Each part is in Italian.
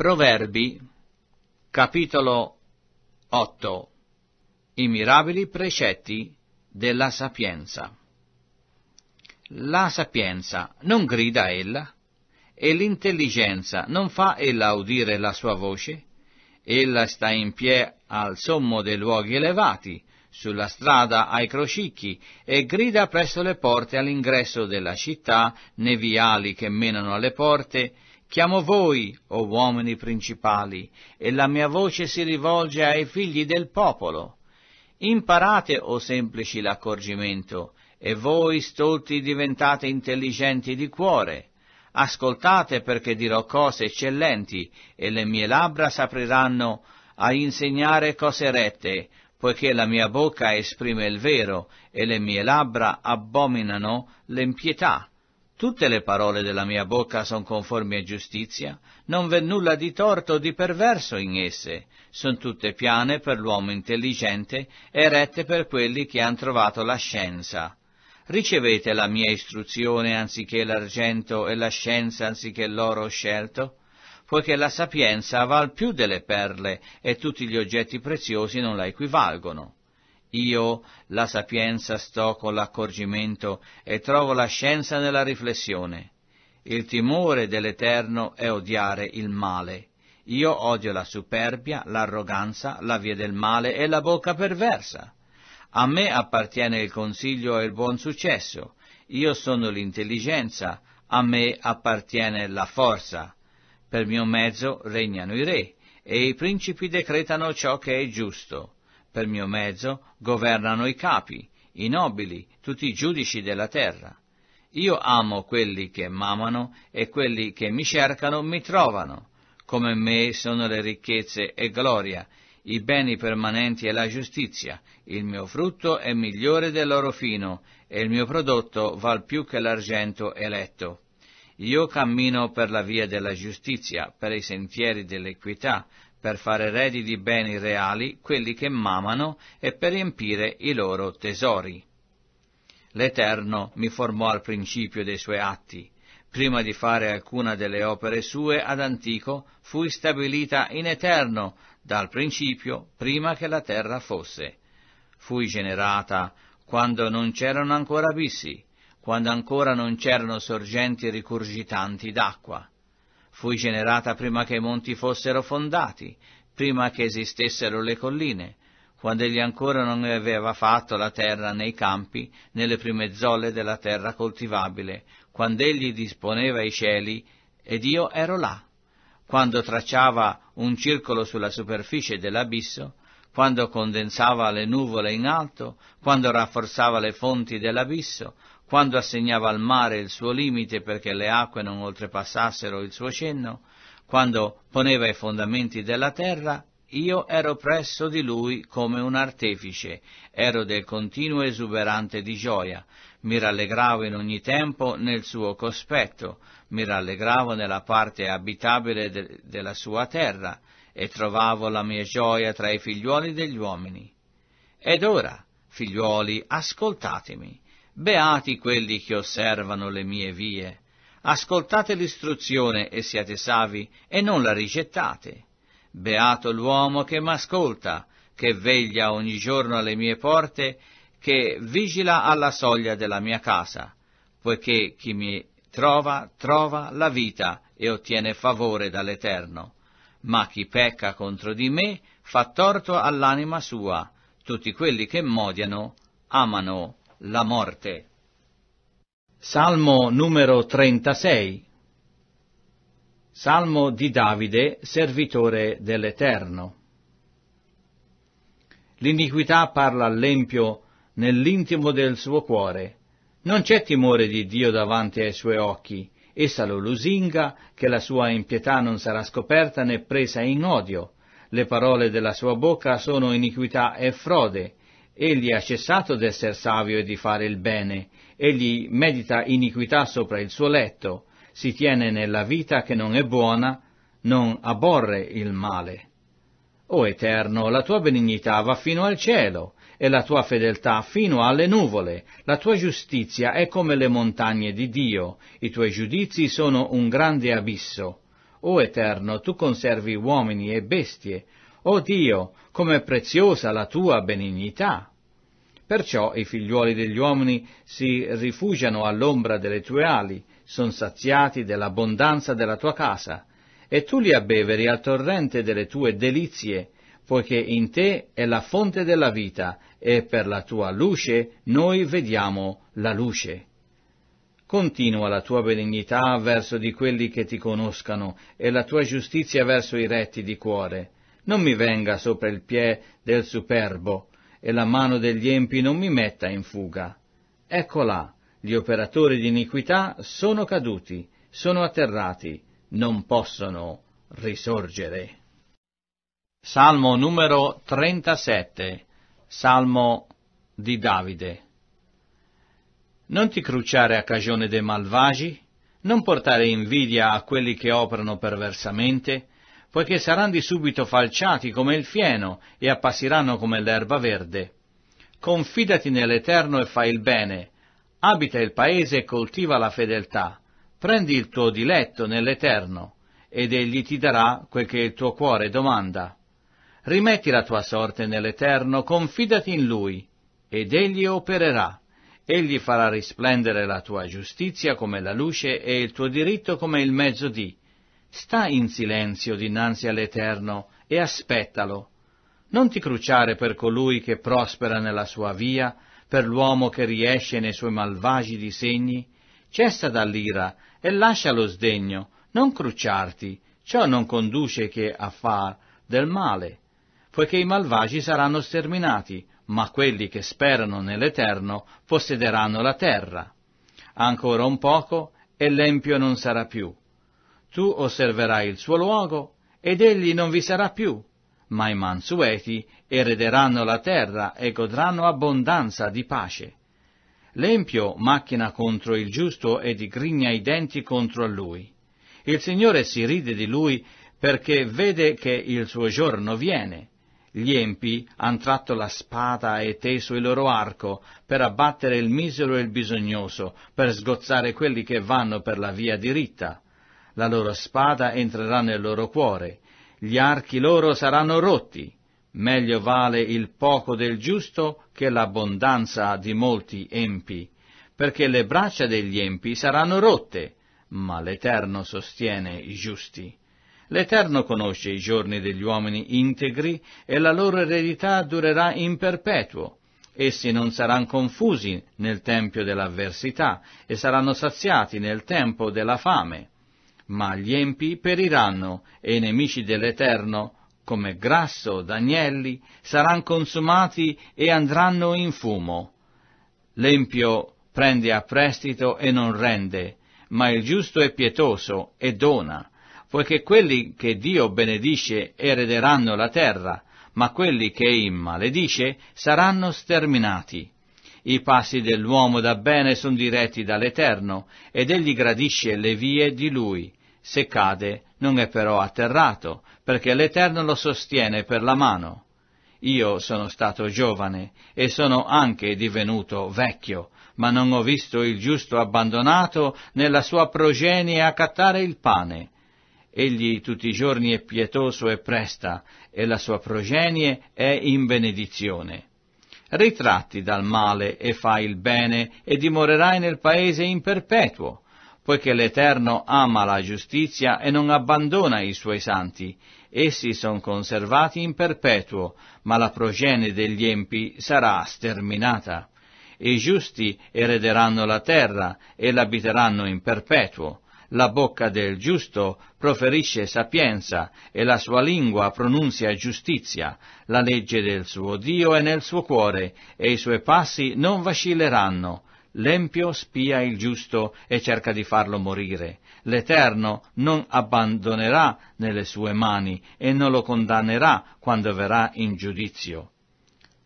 Proverbi, capitolo 8 I mirabili precetti della sapienza La sapienza non grida ella, e l'intelligenza non fa ella udire la sua voce? Ella sta in pie al sommo dei luoghi elevati, sulla strada ai crocicchi, e grida presso le porte all'ingresso della città, nei viali che menano alle porte, Chiamo voi, o oh uomini principali, e la mia voce si rivolge ai figli del popolo. Imparate, o oh semplici, l'accorgimento, e voi, stolti, diventate intelligenti di cuore. Ascoltate perché dirò cose eccellenti, e le mie labbra s'apriranno a insegnare cose rette, poiché la mia bocca esprime il vero, e le mie labbra abominano l'empietà. Tutte le parole della mia bocca sono conformi a giustizia, non v'è nulla di torto o di perverso in esse, sono tutte piane per l'uomo intelligente e rette per quelli che han trovato la scienza. Ricevete la mia istruzione anziché l'argento e la scienza anziché l'oro scelto? poiché la sapienza val più delle perle e tutti gli oggetti preziosi non la equivalgono. Io la sapienza sto con l'accorgimento e trovo la scienza nella riflessione. Il timore dell'Eterno è odiare il male. Io odio la superbia, l'arroganza, la via del male e la bocca perversa. A me appartiene il consiglio e il buon successo. Io sono l'intelligenza, a me appartiene la forza. Per mio mezzo regnano i re, e i principi decretano ciò che è giusto per mio mezzo governano i capi, i nobili, tutti i giudici della terra. Io amo quelli che m'amano e quelli che mi cercano mi trovano. Come me sono le ricchezze e gloria, i beni permanenti e la giustizia. Il mio frutto è migliore dell'oro fino e il mio prodotto val più che l'argento eletto. Io cammino per la via della giustizia, per i sentieri dell'equità, per fare eredi di beni reali quelli che mamano e per riempire i loro tesori. L'Eterno mi formò al principio dei suoi atti. Prima di fare alcuna delle opere sue ad antico, fui stabilita in eterno, dal principio, prima che la terra fosse. Fui generata quando non c'erano ancora abissi, quando ancora non c'erano sorgenti ricurgitanti d'acqua Fui generata prima che i monti fossero fondati, prima che esistessero le colline, quando egli ancora non aveva fatto la terra nei campi, nelle prime zolle della terra coltivabile, quando egli disponeva i cieli, ed io ero là, quando tracciava un circolo sulla superficie dell'abisso, quando condensava le nuvole in alto, quando rafforzava le fonti dell'abisso, quando assegnava al mare il suo limite perché le acque non oltrepassassero il suo cenno, quando poneva i fondamenti della terra, io ero presso di lui come un artefice, ero del continuo esuberante di gioia, mi rallegravo in ogni tempo nel suo cospetto, mi rallegravo nella parte abitabile de- della sua terra, e trovavo la mia gioia tra i figliuoli degli uomini. Ed ora, figliuoli, ascoltatemi, Beati quelli che osservano le mie vie. Ascoltate l'istruzione e siate savi e non la rigettate. Beato l'uomo che m'ascolta, che veglia ogni giorno alle mie porte, che vigila alla soglia della mia casa, poiché chi mi trova, trova la vita e ottiene favore dall'Eterno. Ma chi pecca contro di me fa torto all'anima sua. Tutti quelli che modiano amano la morte. Salmo numero 36 Salmo di Davide, servitore dell'Eterno. L'iniquità parla all'empio nell'intimo del suo cuore. Non c'è timore di Dio davanti ai suoi occhi. Essa lo lusinga, che la sua impietà non sarà scoperta né presa in odio. Le parole della sua bocca sono iniquità e frode. Egli ha cessato d'essere savio e di fare il bene, egli medita iniquità sopra il suo letto, si tiene nella vita che non è buona, non aborre il male. O Eterno, la tua benignità va fino al cielo, e la tua fedeltà fino alle nuvole, la tua giustizia è come le montagne di Dio, i tuoi giudizi sono un grande abisso. O Eterno, tu conservi uomini e bestie, o Dio, com'è preziosa la tua benignità! Perciò i figliuoli degli uomini si rifugiano all'ombra delle tue ali, sono saziati dell'abbondanza della tua casa, e tu li abbeveri al torrente delle tue delizie, poiché in te è la fonte della vita, e per la tua luce noi vediamo la luce. Continua la tua benignità verso di quelli che ti conoscano, e la tua giustizia verso i retti di cuore. Non mi venga sopra il piede del superbo, e la mano degli empi non mi metta in fuga. Eccola, gli operatori di iniquità sono caduti, sono atterrati, non possono risorgere. Salmo numero 37, Salmo di Davide. Non ti cruciare a cagione dei malvagi, non portare invidia a quelli che operano perversamente, poiché saranno di subito falciati come il fieno e appassiranno come l'erba verde. Confidati nell'Eterno e fai il bene, abita il paese e coltiva la fedeltà, prendi il tuo diletto nell'Eterno, ed egli ti darà quel che il tuo cuore domanda. Rimetti la tua sorte nell'Eterno, confidati in lui, ed egli opererà. Egli farà risplendere la tua giustizia come la luce e il tuo diritto come il mezzo di Sta in silenzio dinanzi all'Eterno e aspettalo. Non ti cruciare per colui che prospera nella sua via, per l'uomo che riesce nei suoi malvagi disegni. Cessa dall'ira e lascia lo sdegno, non cruciarti, ciò non conduce che a far del male, poiché i malvagi saranno sterminati, ma quelli che sperano nell'Eterno possederanno la terra. Ancora un poco e l'empio non sarà più tu osserverai il suo luogo ed egli non vi sarà più, ma i mansueti erederanno la terra e godranno abbondanza di pace. L'empio macchina contro il giusto e digrigna i denti contro lui. Il Signore si ride di lui perché vede che il suo giorno viene. Gli empi han tratto la spada e teso il loro arco per abbattere il misero e il bisognoso, per sgozzare quelli che vanno per la via diritta la loro spada entrerà nel loro cuore, gli archi loro saranno rotti, meglio vale il poco del giusto che l'abbondanza di molti empi, perché le braccia degli empi saranno rotte, ma l'Eterno sostiene i giusti. L'Eterno conosce i giorni degli uomini integri e la loro eredità durerà in perpetuo. Essi non saranno confusi nel tempio dell'avversità e saranno saziati nel tempo della fame ma gli empi periranno e i nemici dell'Eterno, come grasso d'agnelli, saranno consumati e andranno in fumo. L'empio prende a prestito e non rende, ma il giusto è pietoso e dona, poiché quelli che Dio benedisce erederanno la terra, ma quelli che immmaledice saranno sterminati. I passi dell'uomo da bene sono diretti dall'Eterno, ed egli gradisce le vie di lui. Se cade, non è però atterrato, perché l'Eterno lo sostiene per la mano. Io sono stato giovane e sono anche divenuto vecchio, ma non ho visto il giusto abbandonato nella sua progenie a cattare il pane. Egli tutti i giorni è pietoso e presta, e la sua progenie è in benedizione. Ritratti dal male e fai il bene, e dimorerai nel paese in perpetuo poiché l'Eterno ama la giustizia e non abbandona i suoi santi. Essi sono conservati in perpetuo, ma la progenie degli empi sarà sterminata. I giusti erederanno la terra e l'abiteranno in perpetuo. La bocca del giusto proferisce sapienza e la sua lingua pronunzia giustizia. La legge del suo Dio è nel suo cuore e i suoi passi non vacilleranno L'empio spia il giusto e cerca di farlo morire. L'Eterno non abbandonerà nelle sue mani e non lo condannerà quando verrà in giudizio.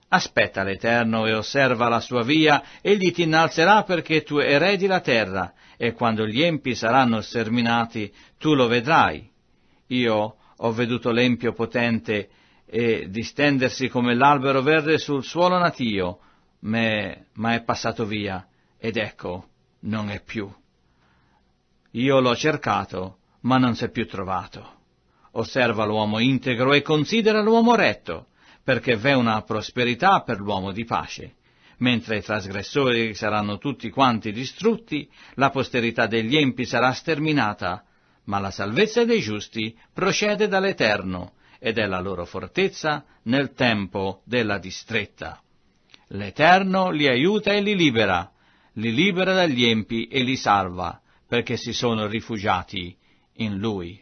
Aspetta l'Eterno e osserva la sua via, egli ti innalzerà perché tu eredi la terra, e quando gli empi saranno sterminati, tu lo vedrai. Io ho veduto l'empio potente e distendersi come l'albero verde sul suolo natio, ma è passato via ed ecco, non è più. Io l'ho cercato, ma non si è più trovato. Osserva l'uomo integro e considera l'uomo retto, perché v'è una prosperità per l'uomo di pace. Mentre i trasgressori saranno tutti quanti distrutti, la posterità degli empi sarà sterminata, ma la salvezza dei giusti procede dall'Eterno, ed è la loro fortezza nel tempo della distretta. L'Eterno li aiuta e li libera, li libera dagli empi e li salva, perché si sono rifugiati in lui.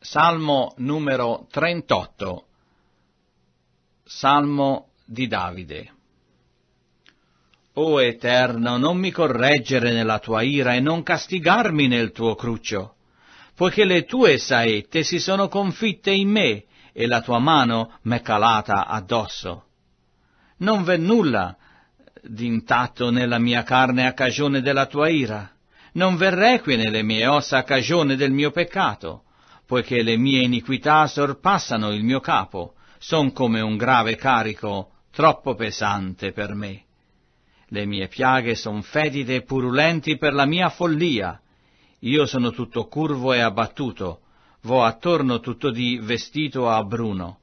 Salmo numero 38 Salmo di Davide O Eterno, non mi correggere nella tua ira e non castigarmi nel tuo cruccio, poiché le tue saette si sono confitte in me e la tua mano m'è calata addosso. Non v'è nulla d'intatto nella mia carne a cagione della tua ira. Non verrequie nelle mie ossa a cagione del mio peccato, poiché le mie iniquità sorpassano il mio capo, son come un grave carico troppo pesante per me. Le mie piaghe son fetide e purulenti per la mia follia. Io sono tutto curvo e abbattuto, vo attorno tutto di vestito a bruno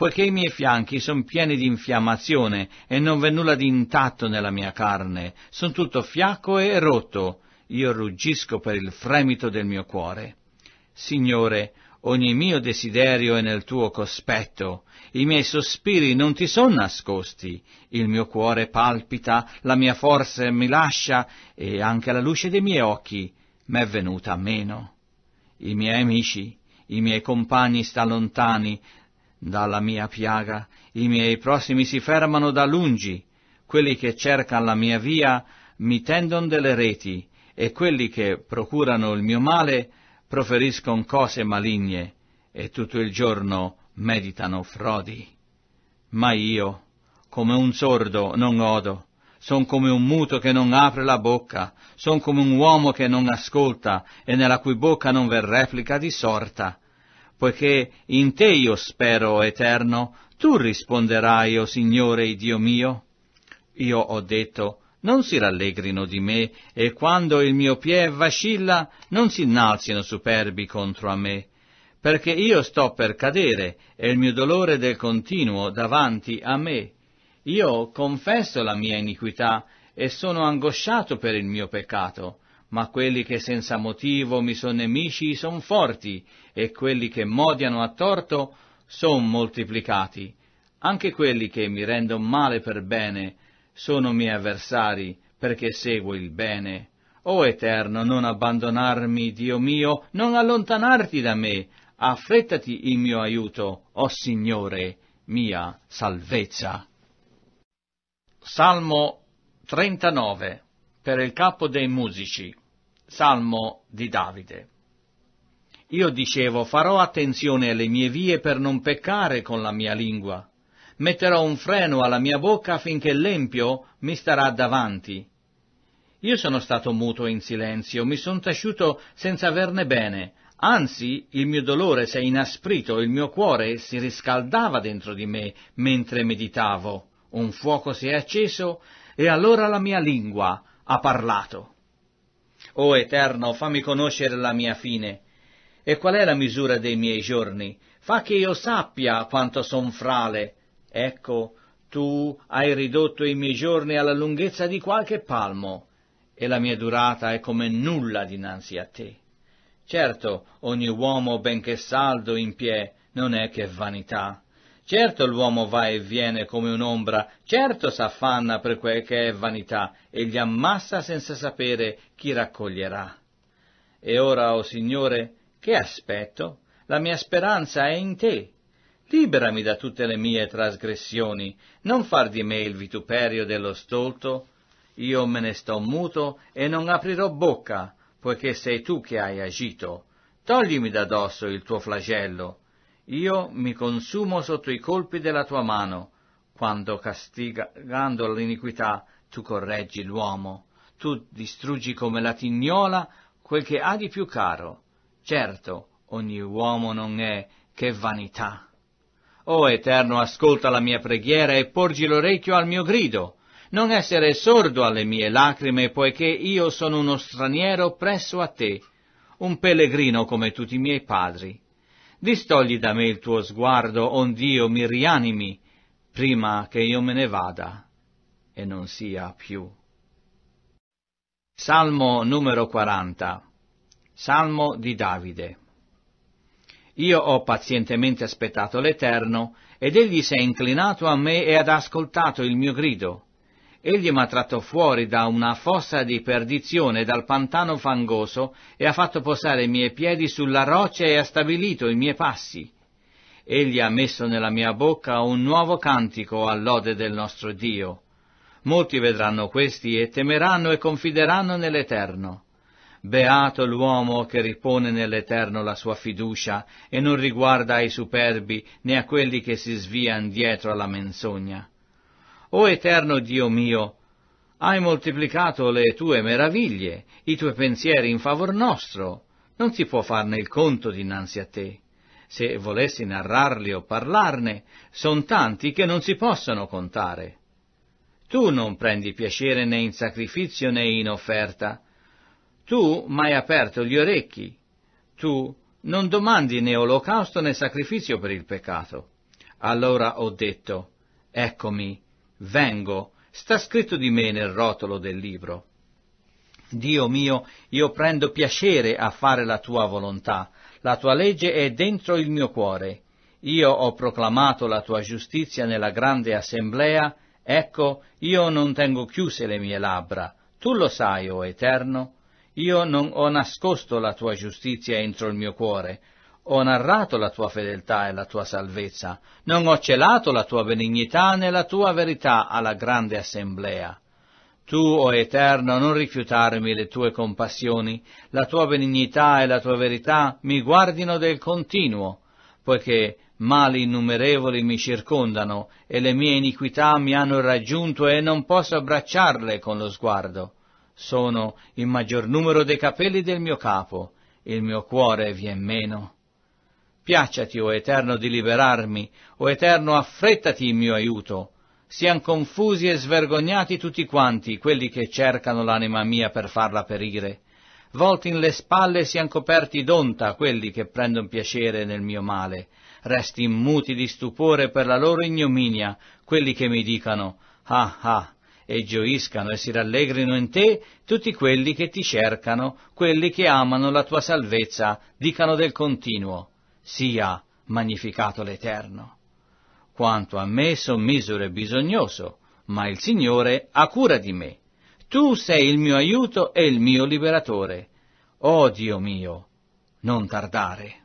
poiché i miei fianchi sono pieni di infiammazione e non v'è nulla di intatto nella mia carne, sono tutto fiacco e rotto, io ruggisco per il fremito del mio cuore. Signore, ogni mio desiderio è nel tuo cospetto, i miei sospiri non ti sono nascosti, il mio cuore palpita, la mia forza mi lascia e anche la luce dei miei occhi m'è venuta a meno. I miei amici, i miei compagni sta lontani, dalla mia piaga, i miei prossimi si fermano da lungi, quelli che cercano la mia via mi tendono delle reti e quelli che procurano il mio male proferiscono cose maligne e tutto il giorno meditano frodi. Ma io, come un sordo, non odo, son come un muto che non apre la bocca, son come un uomo che non ascolta e nella cui bocca non v'è replica di sorta poiché in te io spero, Eterno, tu risponderai, o Signore, Dio mio. Io ho detto, non si rallegrino di me, e quando il mio pie vacilla, non si innalzino superbi contro a me, perché io sto per cadere, e il mio dolore del continuo davanti a me. Io confesso la mia iniquità, e sono angosciato per il mio peccato ma quelli che senza motivo mi sono nemici sono forti, e quelli che m'odiano a torto sono moltiplicati. Anche quelli che mi rendono male per bene sono miei avversari, perché seguo il bene. O Eterno, non abbandonarmi, Dio mio, non allontanarti da me, affrettati il mio aiuto, o oh Signore, mia salvezza. Salmo 39 per il capo dei musici. Salmo di Davide. Io dicevo, farò attenzione alle mie vie per non peccare con la mia lingua. Metterò un freno alla mia bocca finché l'empio mi starà davanti. Io sono stato muto in silenzio, mi sono tasciuto senza averne bene, anzi il mio dolore si è inasprito, il mio cuore si riscaldava dentro di me mentre meditavo. Un fuoco si è acceso e allora la mia lingua ha parlato. O Eterno, fammi conoscere la mia fine. E qual è la misura dei miei giorni? Fa che io sappia quanto son frale. Ecco, tu hai ridotto i miei giorni alla lunghezza di qualche palmo, e la mia durata è come nulla dinanzi a te. Certo, ogni uomo, benché saldo in pie, non è che vanità. Certo l'uomo va e viene come un'ombra, certo s'affanna per quel che è vanità, e gli ammassa senza sapere chi raccoglierà. E ora, o oh Signore, che aspetto? La mia speranza è in te. Liberami da tutte le mie trasgressioni, non far di me il vituperio dello stolto. Io me ne sto muto e non aprirò bocca, poiché sei tu che hai agito. Toglimi da dosso il tuo flagello, io mi consumo sotto i colpi della tua mano, quando castigando l'iniquità tu correggi l'uomo, tu distruggi come la tignola quel che ha di più caro. Certo, ogni uomo non è che vanità. O Eterno, ascolta la mia preghiera e porgi l'orecchio al mio grido. Non essere sordo alle mie lacrime, poiché io sono uno straniero presso a te, un pellegrino come tutti i miei padri distogli da me il tuo sguardo, ond'io mi rianimi, prima che io me ne vada e non sia più. Salmo numero 40 Salmo di Davide Io ho pazientemente aspettato l'Eterno, ed egli si è inclinato a me e ha ascoltato il mio grido. Egli mi ha tratto fuori da una fossa di perdizione, dal pantano fangoso, e ha fatto posare i miei piedi sulla roccia e ha stabilito i miei passi. Egli ha messo nella mia bocca un nuovo cantico all'ode del nostro Dio. Molti vedranno questi e temeranno e confideranno nell'Eterno. Beato l'uomo che ripone nell'Eterno la sua fiducia e non riguarda ai superbi né a quelli che si svian dietro alla menzogna. O eterno Dio mio, hai moltiplicato le tue meraviglie, i tuoi pensieri in favor nostro, non si può farne il conto dinanzi a te. Se volessi narrarli o parlarne, son tanti che non si possono contare. Tu non prendi piacere né in sacrificio né in offerta. Tu m'hai aperto gli orecchi. Tu non domandi né olocausto né sacrificio per il peccato. Allora ho detto, eccomi, Vengo, sta scritto di me nel rotolo del libro. Dio mio, io prendo piacere a fare la tua volontà, la tua legge è dentro il mio cuore. Io ho proclamato la tua giustizia nella grande assemblea, ecco, io non tengo chiuse le mie labbra. Tu lo sai, o oh Eterno, io non ho nascosto la tua giustizia entro il mio cuore, ho narrato la tua fedeltà e la tua salvezza, non ho celato la tua benignità né la tua verità alla grande assemblea. Tu, o oh Eterno, non rifiutarmi le tue compassioni, la tua benignità e la tua verità mi guardino del continuo, poiché mali innumerevoli mi circondano e le mie iniquità mi hanno raggiunto e non posso abbracciarle con lo sguardo. Sono il maggior numero dei capelli del mio capo, il mio cuore vien meno. Piacciati, o Eterno, di liberarmi, o Eterno, affrettati in mio aiuto. Sian confusi e svergognati tutti quanti quelli che cercano l'anima mia per farla perire. Volti in le spalle sian coperti d'onta quelli che prendono piacere nel mio male. Resti muti di stupore per la loro ignominia quelli che mi dicano Ah ah! e gioiscano e si rallegrino in te tutti quelli che ti cercano, quelli che amano la tua salvezza, dicano del continuo sia magnificato l'Eterno. Quanto a me sono misero e bisognoso, ma il Signore ha cura di me. Tu sei il mio aiuto e il mio liberatore. oh Dio mio, non tardare.